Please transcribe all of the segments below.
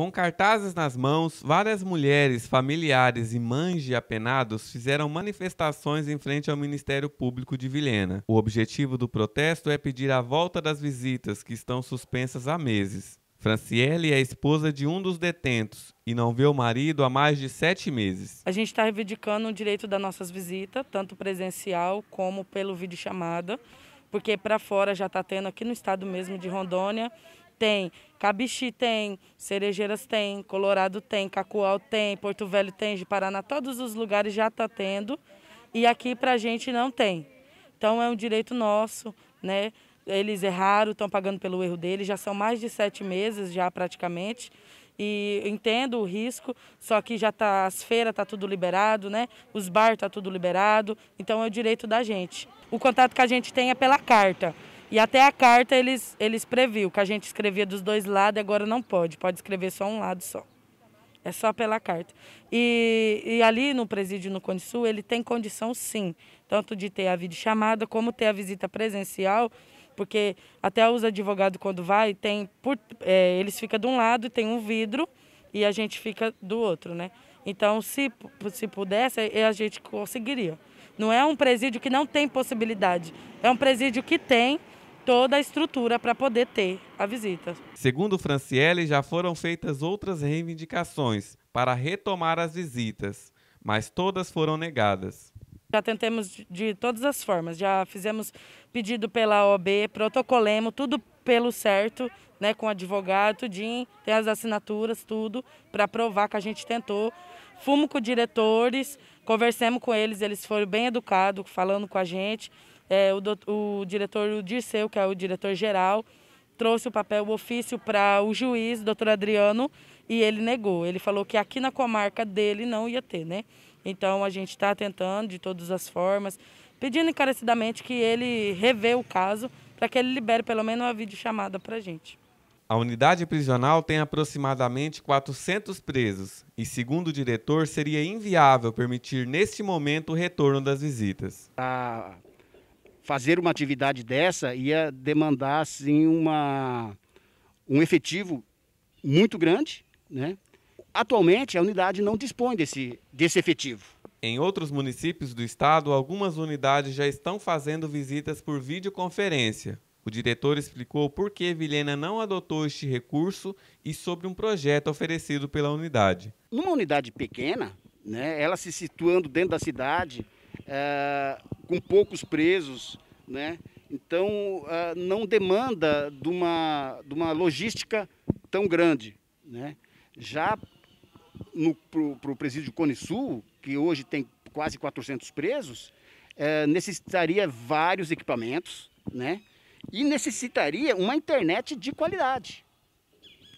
Com cartazes nas mãos, várias mulheres, familiares e mães de apenados fizeram manifestações em frente ao Ministério Público de Vilhena. O objetivo do protesto é pedir a volta das visitas que estão suspensas há meses. Franciele é esposa de um dos detentos e não vê o marido há mais de sete meses. A gente está reivindicando o direito das nossas visitas, tanto presencial como pelo vídeo chamada, porque para fora já está tendo aqui no estado mesmo de Rondônia tem, Cabixi tem, Cerejeiras tem, Colorado tem, Cacoal tem, Porto Velho tem, de Paraná, todos os lugares já está tendo e aqui para a gente não tem. Então é um direito nosso, né? Eles erraram, estão pagando pelo erro deles, já são mais de sete meses já praticamente. E entendo o risco, só que já tá as feiras tá tudo liberado, né? Os bar tá tudo liberado, então é o direito da gente. O contato que a gente tem é pela carta. E até a carta eles, eles previu, que a gente escrevia dos dois lados, agora não pode, pode escrever só um lado só. É só pela carta. E, e ali no presídio no Conde Sul, ele tem condição sim, tanto de ter a videochamada como ter a visita presencial, porque até os advogados quando vai, tem por, é, eles ficam de um lado e tem um vidro e a gente fica do outro, né? Então, se, se pudesse, é, a gente conseguiria. Não é um presídio que não tem possibilidade, é um presídio que tem, toda a estrutura para poder ter a visita. Segundo Franciele, já foram feitas outras reivindicações para retomar as visitas, mas todas foram negadas. Já tentamos de todas as formas, já fizemos pedido pela OB, protocolemos, tudo pelo certo, né, com advogado, tudinho, tem as assinaturas, tudo, para provar que a gente tentou. Fomos com diretores, conversamos com eles, eles foram bem educados, falando com a gente, é, o, do, o diretor Dirceu, que é o diretor-geral, trouxe o papel, o ofício para o juiz, doutor Adriano, e ele negou. Ele falou que aqui na comarca dele não ia ter, né? Então a gente está tentando de todas as formas, pedindo encarecidamente que ele revê o caso para que ele libere pelo menos uma videochamada para a gente. A unidade prisional tem aproximadamente 400 presos e, segundo o diretor, seria inviável permitir neste momento o retorno das visitas. A ah, fazer uma atividade dessa ia demandar assim, uma, um efetivo muito grande. Né? Atualmente, a unidade não dispõe desse, desse efetivo. Em outros municípios do estado, algumas unidades já estão fazendo visitas por videoconferência. O diretor explicou por que Vilhena não adotou este recurso e sobre um projeto oferecido pela unidade. Numa unidade pequena, né, ela se situando dentro da cidade, é, com poucos presos, né? Então, é, não demanda de uma, de uma logística tão grande. Né? Já para o presídio Cone Sul, que hoje tem quase 400 presos, é, necessitaria vários equipamentos né? e necessitaria uma internet de qualidade,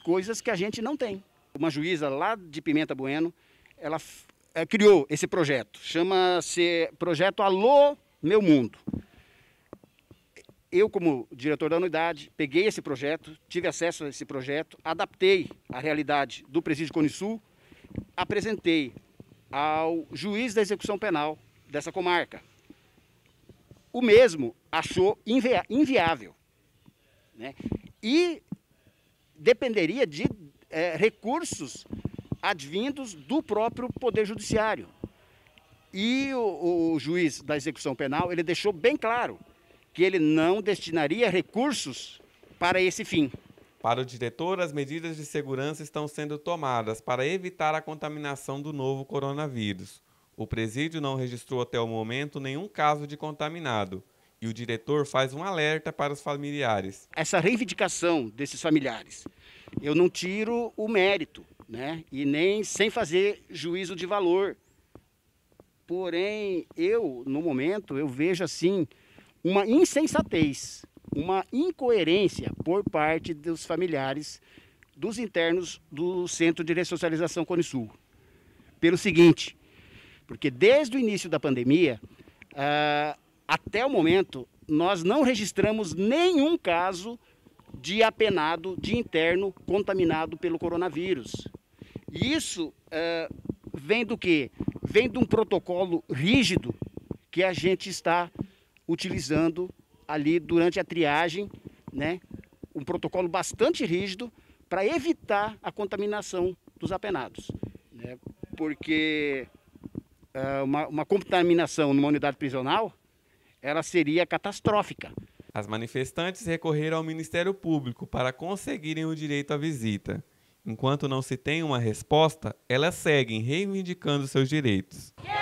coisas que a gente não tem. Uma juíza lá de Pimenta Bueno, ela é, criou esse projeto. Chama-se Projeto Alô Meu Mundo. Eu, como diretor da unidade, peguei esse projeto, tive acesso a esse projeto, adaptei a realidade do Presídio Cone Sul, apresentei ao juiz da execução penal dessa comarca. O mesmo achou inviável. Né? E dependeria de é, recursos advindos do próprio Poder Judiciário. E o, o juiz da execução penal, ele deixou bem claro que ele não destinaria recursos para esse fim. Para o diretor, as medidas de segurança estão sendo tomadas para evitar a contaminação do novo coronavírus. O presídio não registrou até o momento nenhum caso de contaminado e o diretor faz um alerta para os familiares. Essa reivindicação desses familiares, eu não tiro o mérito, né? E nem sem fazer juízo de valor. Porém, eu, no momento, eu vejo assim uma insensatez, uma incoerência por parte dos familiares dos internos do Centro de Ressocialização Cone Sul. Pelo seguinte, porque desde o início da pandemia uh, até o momento, nós não registramos nenhum caso de apenado de interno contaminado pelo coronavírus. E isso é, vem do quê? Vem de um protocolo rígido que a gente está utilizando ali durante a triagem, né? Um protocolo bastante rígido para evitar a contaminação dos apenados, né? Porque é, uma, uma contaminação numa unidade prisional, ela seria catastrófica. As manifestantes recorreram ao Ministério Público para conseguirem o direito à visita. Enquanto não se tem uma resposta, elas seguem reivindicando seus direitos. Yeah!